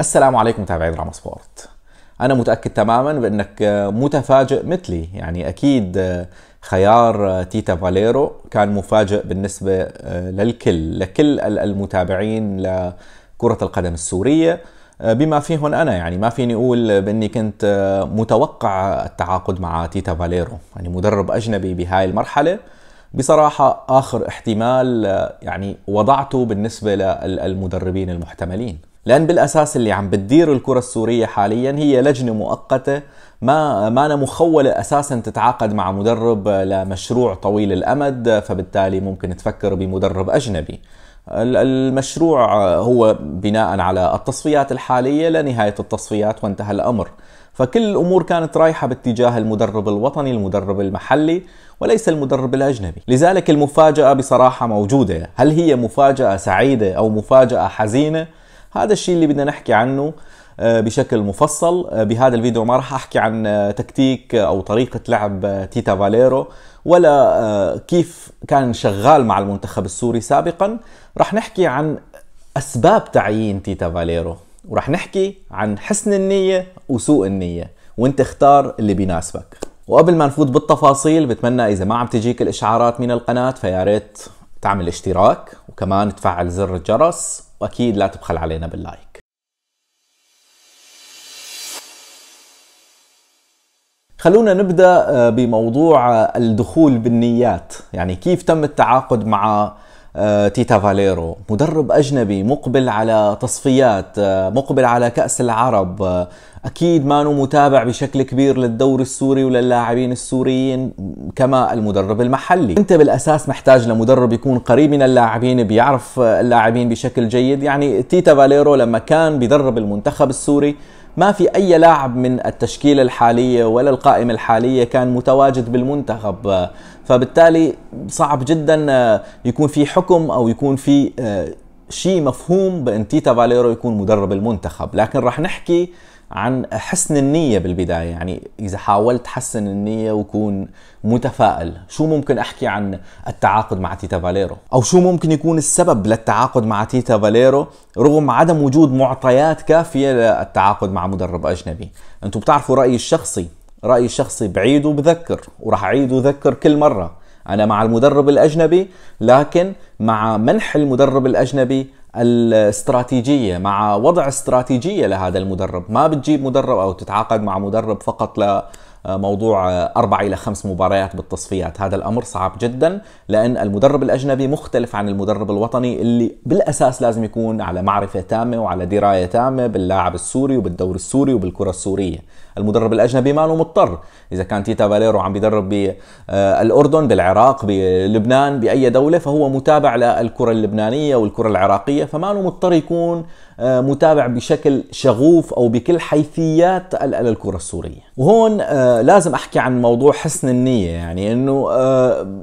السلام عليكم متابعي دراما سبورت انا متاكد تماما بانك متفاجئ مثلي يعني اكيد آه، خيار آه، تيتا فاليرو كان مفاجئ بالنسبه آه، للكل لكل المتابعين لكره القدم السوريه بما فيهم انا يعني ما فيني اقول باني كنت متوقع التعاقد مع تيتا فاليرو يعني مدرب اجنبي بهاي المرحله بصراحه اخر احتمال يعني وضعته بالنسبه للمدربين المحتملين لان بالاساس اللي عم بتدير الكره السوريه حاليا هي لجنه مؤقته ما ما أنا مخولة أساسا تتعاقد مع مدرب لمشروع طويل الأمد فبالتالي ممكن تفكر بمدرب أجنبي المشروع هو بناء على التصفيات الحالية لنهاية التصفيات وانتهى الأمر فكل الأمور كانت رايحة باتجاه المدرب الوطني المدرب المحلي وليس المدرب الأجنبي لذلك المفاجأة بصراحة موجودة هل هي مفاجأة سعيدة أو مفاجأة حزينة هذا الشيء اللي بدنا نحكي عنه آه، بشكل مفصل آه، بهذا الفيديو ما راح احكي عن آه، تكتيك او طريقه لعب تيتا فاليرو ولا كيف كان شغال مع المنتخب السوري سابقا راح نحكي عن اسباب تعيين تيتا فاليرو وراح نحكي عن حسن النيه وسوء النيه وانت اختار اللي بيناسبك وقبل ما نفوت بالتفاصيل بتمنى اذا ما عم تجيك الاشعارات من القناه فيا ريت تعمل اشتراك وكمان تفعل زر الجرس واكيد لا تبخل علينا باللايك خلونا نبدا آه، بموضوع آه، الدخول بالنيات يعني كيف تم التعاقد مع آه، تيتا فاليرو مدرب أجنبي مقبل على تصفيات آه، مقبل على كأس العرب آه، أكيد ما متابع بشكل كبير للدوري السوري وللاعبين السوريين كما المدرب المحلي أنت بالأساس محتاج لمدرب يكون قريب من اللاعبين بيعرف اللاعبين بشكل جيد يعني تيتا فاليرو لما كان بيدرب المنتخب السوري ما في أي لاعب من التشكيلة الحالية ولا القائمة الحالية كان متواجد بالمنتخب آه، فبالتالي صعب جدا آه، يكون في حكم أو يكون في آه، شيء مفهوم بأن تيتا فاليرو يكون مدرب المنتخب لكن راح نحكي عن حسن النية بالبداية يعني إذا حاولت حسن النية وكون متفائل شو ممكن أحكي عن التعاقد مع تيتا فاليرو أو شو ممكن يكون السبب للتعاقد مع تيتا فاليرو رغم عدم وجود معطيات كافية للتعاقد مع مدرب أجنبي أنتم بتعرفوا رأيي الشخصي رأيي الشخصي بعيد وبذكر وراح أعيد وذكر كل مرة أنا مع المدرب الأجنبي لكن مع منح المدرب الأجنبي الاستراتيجية مع وضع استراتيجية لهذا المدرب ما بتجيب مدرب أو تتعاقد مع مدرب فقط ل آه، موضوع آه، أربع إلى خمس مباريات بالتصفيات هذا الأمر صعب جدا لأن المدرب الأجنبي مختلف عن المدرب الوطني اللي بالأساس لازم يكون على معرفة تامة وعلى دراية تامة باللاعب السوري وبالدور السوري وبالكرة السورية المدرب الاجنبي ما له مضطر اذا كان تيتا فاليرو عم بيدرب بالاردن آه، بالعراق بلبنان باي دوله فهو متابع للكره اللبنانيه والكره العراقيه فما له مضطر يكون آه، متابع بشكل شغوف او بكل حيثيات الكره السوريه وهون آه، لازم احكي عن موضوع حسن النيه يعني انه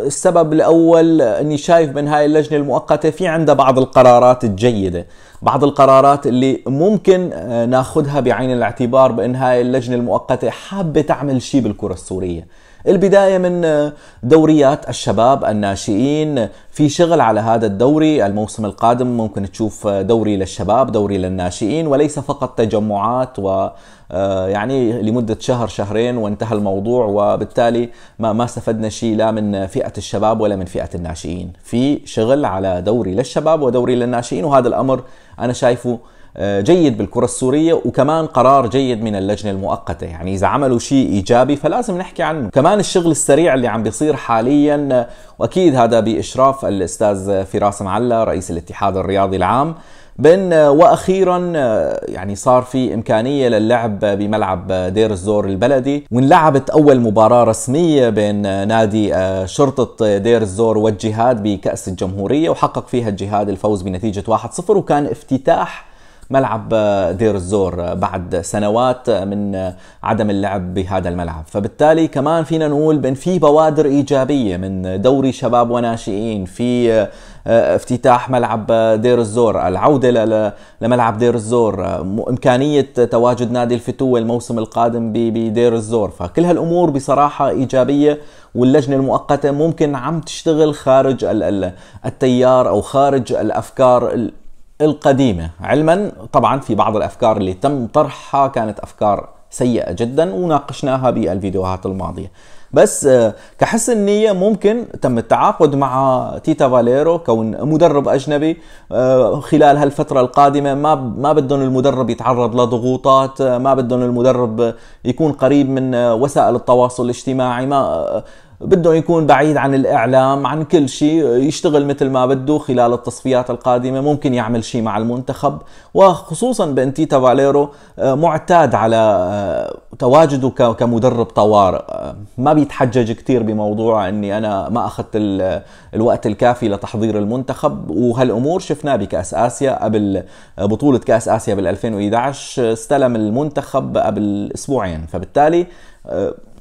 السبب الاول اني شايف من هاي اللجنه المؤقته في عندها بعض القرارات الجيده بعض القرارات اللي ممكن ناخذها بعين الاعتبار بان هاي اللجنه اللجنة المؤقتة حابة تعمل شيء بالكرة السورية البداية من دوريات الشباب الناشئين في شغل على هذا الدوري الموسم القادم ممكن تشوف دوري للشباب دوري للناشئين وليس فقط تجمعات و آه، يعني لمدة شهر شهرين وانتهى الموضوع وبالتالي ما ما استفدنا شيء لا من فئة الشباب ولا من فئة الناشئين في شغل على دوري للشباب ودوري للناشئين وهذا الأمر أنا شايفه آه، جيد بالكرة السورية وكمان قرار جيد من اللجنة المؤقتة يعني إذا عملوا شيء إيجابي فلازم نحكي عنه كمان الشغل السريع اللي عم بيصير حاليا آه، وأكيد هذا بإشراف الأستاذ فراس معلا رئيس الاتحاد الرياضي العام بن آه، واخيرا يعني صار في امكانيه للعب بملعب دير الزور البلدي وانلعبت اول مباراه رسميه بين نادي شرطه دير الزور والجهاد بكاس الجمهوريه وحقق فيها الجهاد الفوز بنتيجه 1-0 وكان افتتاح ملعب آه، دير الزور آه، بعد سنوات آه، من عدم اللعب بهذا الملعب فبالتالي كمان فينا نقول بأن في بوادر إيجابية من دوري شباب وناشئين في افتتاح ملعب دير الزور العودة لملعب دير الزور إمكانية تواجد نادي الفتوة الموسم القادم بدير الزور فكل هالأمور بصراحة إيجابية واللجنة المؤقتة ممكن عم تشتغل خارج التيار أو خارج الأفكار القديمة علما طبعا في بعض الأفكار اللي تم طرحها كانت أفكار سيئة جدا وناقشناها بالفيديوهات الماضية بس آه، كحسن نية ممكن تم التعاقد مع تيتا فاليرو كون مدرب أجنبي آه، خلال هالفترة القادمة ما ما بدهم المدرب يتعرض لضغوطات آه، ما بدهم المدرب يكون قريب من وسائل التواصل الاجتماعي ما بده يكون بعيد عن الإعلام عن كل شيء يشتغل مثل ما بده خلال التصفيات القادمة ممكن يعمل شيء مع المنتخب وخصوصا بأنتيتا فاليرو آه، معتاد على آه، تواجده كمدرب طوارئ آه، ما بيتحجج كثير بموضوع أني أنا ما أخذت الوقت الكافي لتحضير المنتخب وهالأمور شفناه بكأس آسيا قبل بطولة كأس آسيا بال 2011 استلم المنتخب قبل أسبوعين فبالتالي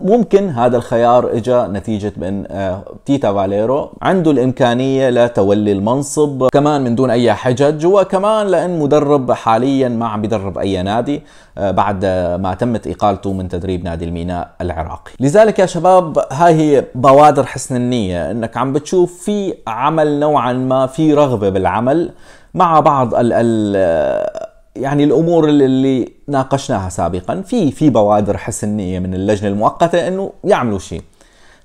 ممكن هذا الخيار اجى نتيجة من آه، تيتا فاليرو عنده الإمكانية لتولي المنصب كمان من دون أي حجج وكمان لأن مدرب حاليا ما عم بدرب أي نادي آه، بعد ما تمت إقالته من تدريب نادي الميناء العراقي لذلك يا شباب هاي هي بوادر حسن النية أنك عم بتشوف في عمل نوعا ما في رغبة بالعمل مع بعض ال ال يعني الامور اللي ناقشناها سابقا في في بوادر حسنيه من اللجنه المؤقته انه يعملوا شيء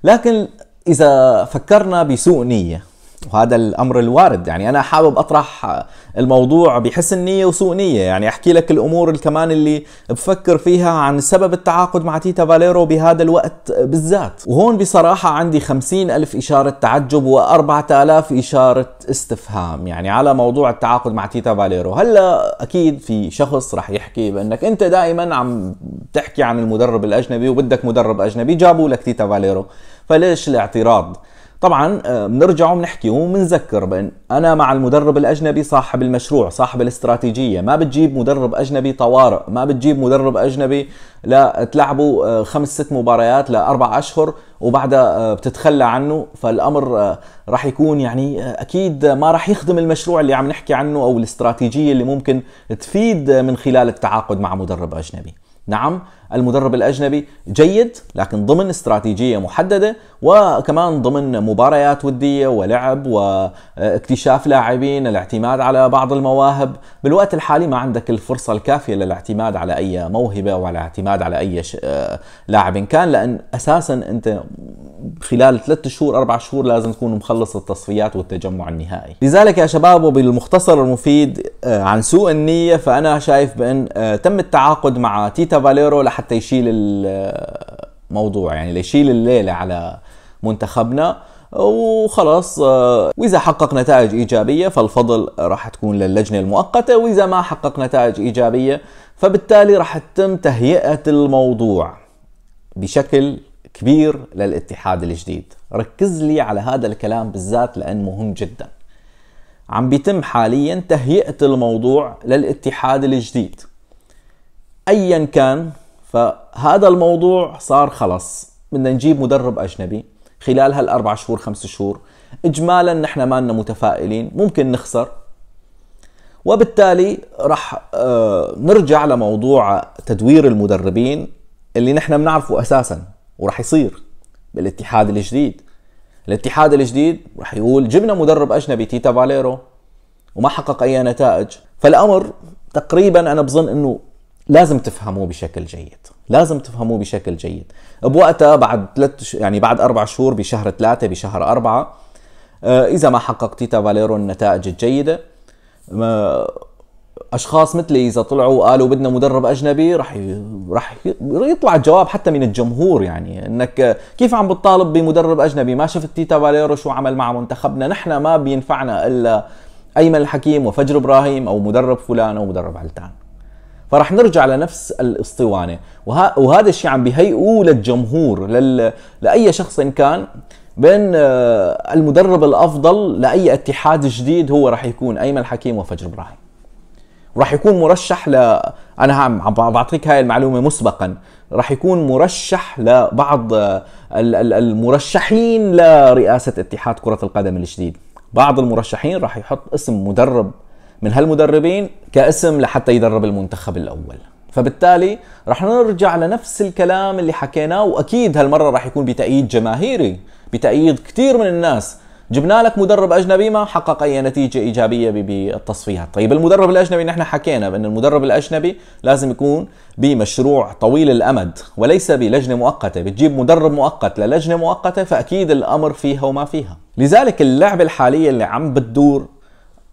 لكن اذا فكرنا بسوء نيه وهذا الامر الوارد يعني انا حابب اطرح الموضوع بحسن نيه وسوء نيه يعني احكي لك الامور كمان اللي بفكر فيها عن سبب التعاقد مع تيتا فاليرو بهذا الوقت بالذات وهون بصراحه عندي خمسين الف اشاره تعجب و4000 اشاره استفهام يعني على موضوع التعاقد مع تيتا فاليرو هلا اكيد في شخص رح يحكي بانك انت دائما عم تحكي عن المدرب الاجنبي وبدك مدرب اجنبي جابوا لك تيتا فاليرو فليش الاعتراض طبعا بنرجع آه، وبنحكي وبنذكر بان انا مع المدرب الاجنبي صاحب المشروع صاحب الاستراتيجيه ما بتجيب مدرب اجنبي طوارئ ما بتجيب مدرب اجنبي لتلعبوا آه، خمس ست مباريات لاربع اشهر وبعدها آه، بتتخلى عنه فالامر آه، راح يكون يعني آه، اكيد ما راح يخدم المشروع اللي عم نحكي عنه او الاستراتيجيه اللي ممكن تفيد من خلال التعاقد مع مدرب اجنبي. نعم المدرب الاجنبي جيد لكن ضمن استراتيجيه محدده وكمان ضمن مباريات وديه ولعب واكتشاف لاعبين الاعتماد على بعض المواهب بالوقت الحالي ما عندك الفرصه الكافيه للاعتماد على اي موهبه ولا اعتماد على اي لاعب كان لان اساسا انت خلال ثلاثة شهور أربع شهور لازم تكون مخلص التصفيات والتجمع النهائي لذلك يا شباب وبالمختصر المفيد آه، عن سوء النية فأنا شايف بأن آه، تم التعاقد مع تيتا فاليرو لحتى يشيل الموضوع آه، يعني ليشيل الليلة على منتخبنا وخلاص واذا حقق نتائج ايجابيه فالفضل راح تكون للجنه المؤقته واذا ما حقق نتائج ايجابيه فبالتالي راح تتم تهيئه الموضوع بشكل كبير للاتحاد الجديد ركز لي على هذا الكلام بالذات لأنه مهم جدا عم بيتم حاليا تهيئة الموضوع للاتحاد الجديد أيا كان فهذا الموضوع صار خلص بدنا نجيب مدرب أجنبي خلال هالأربع شهور خمس شهور إجمالا نحن لنا متفائلين ممكن نخسر وبالتالي رح آه، نرجع لموضوع تدوير المدربين اللي نحن بنعرفه أساساً وراح يصير بالاتحاد الجديد الاتحاد الجديد راح يقول جبنا مدرب اجنبي تيتا فاليرو وما حقق اي نتائج فالامر تقريبا انا بظن انه لازم تفهموه بشكل جيد لازم تفهموه بشكل جيد بوقتها بعد ثلاث يعني بعد اربع شهور بشهر ثلاثة بشهر أربعة آه، إذا ما حقق تيتا فاليرو النتائج الجيدة اشخاص مثلي اذا طلعوا وقالوا بدنا مدرب اجنبي رح رح يطلع الجواب حتى من الجمهور يعني انك كيف عم بتطالب بمدرب اجنبي ما شفت تيتا باليرو شو عمل مع منتخبنا نحن ما بينفعنا الا ايمن الحكيم وفجر ابراهيم او مدرب فلان او مدرب علتان فرح نرجع لنفس الاسطوانه وه... وهذا الشيء عم بيهيئوه للجمهور لل... لاي شخص إن كان بين آه، المدرب الافضل لاي اتحاد جديد هو رح يكون ايمن الحكيم وفجر ابراهيم راح يكون مرشح ل انا عم بعطيك هاي المعلومه مسبقا راح يكون مرشح لبعض المرشحين لرئاسه اتحاد كره القدم الجديد بعض المرشحين راح يحط اسم مدرب من هالمدربين كاسم لحتى يدرب المنتخب الاول فبالتالي رح نرجع لنفس الكلام اللي حكيناه واكيد هالمره رح يكون بتأييد جماهيري بتأييد كثير من الناس جبنا لك مدرب اجنبي ما حقق اي نتيجه ايجابيه بالتصفيات طيب المدرب الاجنبي نحن حكينا بان المدرب الاجنبي لازم يكون بمشروع طويل الامد وليس بلجنه مؤقته بتجيب مدرب مؤقت للجنه مؤقته فاكيد الامر فيها وما فيها لذلك اللعبه الحاليه اللي عم بتدور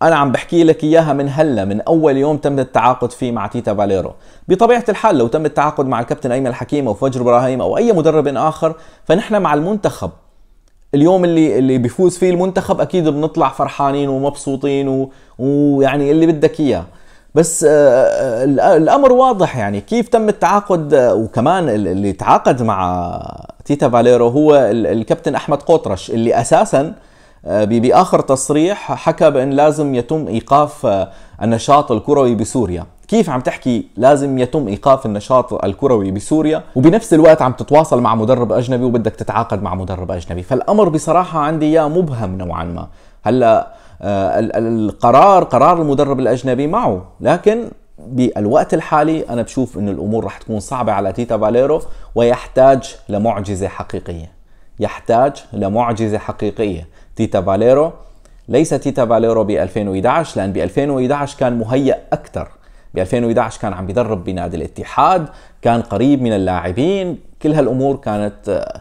انا عم بحكي لك اياها من هلا من اول يوم تم التعاقد فيه مع تيتا فاليرو بطبيعه الحال لو تم التعاقد مع الكابتن ايمن الحكيم او فجر ابراهيم او اي مدرب اخر فنحن مع المنتخب اليوم اللي اللي بيفوز فيه المنتخب اكيد بنطلع فرحانين ومبسوطين و... ويعني اللي بدك اياه بس آه، آه، الامر واضح يعني كيف تم التعاقد آه، وكمان اللي تعاقد مع تيتا فاليرو هو الكابتن احمد قطرش اللي اساسا باخر تصريح حكى بان لازم يتم ايقاف النشاط الكروي بسوريا كيف عم تحكي لازم يتم ايقاف النشاط الكروي بسوريا وبنفس الوقت عم تتواصل مع مدرب اجنبي وبدك تتعاقد مع مدرب اجنبي فالامر بصراحه عندي اياه مبهم نوعا ما هلا آه، القرار قرار المدرب الاجنبي معه لكن بالوقت الحالي انا بشوف انه الامور رح تكون صعبه على تيتا فاليرو ويحتاج لمعجزه حقيقيه يحتاج لمعجزه حقيقيه تيتا فاليرو ليس تيتا فاليرو ب 2011 لان ب 2011 كان مهيأ اكثر ب 2011 كان عم بيدرب بنادي الاتحاد كان قريب من اللاعبين كل هالامور كانت آه،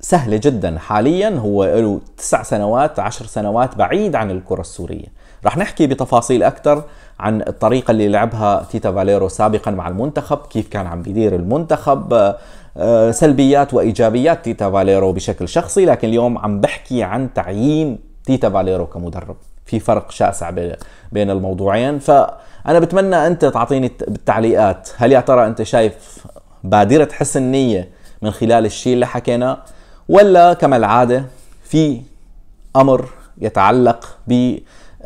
سهلة جدا حاليا هو له تسع سنوات عشر سنوات بعيد عن الكرة السورية رح نحكي بتفاصيل أكثر عن الطريقة اللي لعبها تيتا فاليرو سابقا مع المنتخب كيف كان عم بيدير المنتخب آه، آه، سلبيات وإيجابيات تيتا فاليرو بشكل شخصي لكن اليوم عم بحكي عن تعيين تيتا فاليرو كمدرب في فرق شاسع بين الموضوعين ف انا بتمنى انت تعطيني بالتعليقات هل يا ترى انت شايف بادره حسن نيه من خلال الشيء اللي حكيناه ولا كما العاده في امر يتعلق ب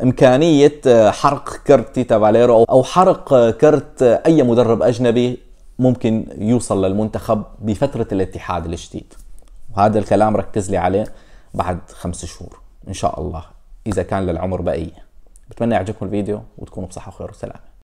إمكانية حرق كرت تيتا فاليرو أو حرق كرت أي مدرب أجنبي ممكن يوصل للمنتخب بفترة الاتحاد الجديد وهذا الكلام ركز لي عليه بعد خمس شهور إن شاء الله إذا كان للعمر بقية بتمنى يعجبكم الفيديو وتكونوا بصحه وخير وسلامه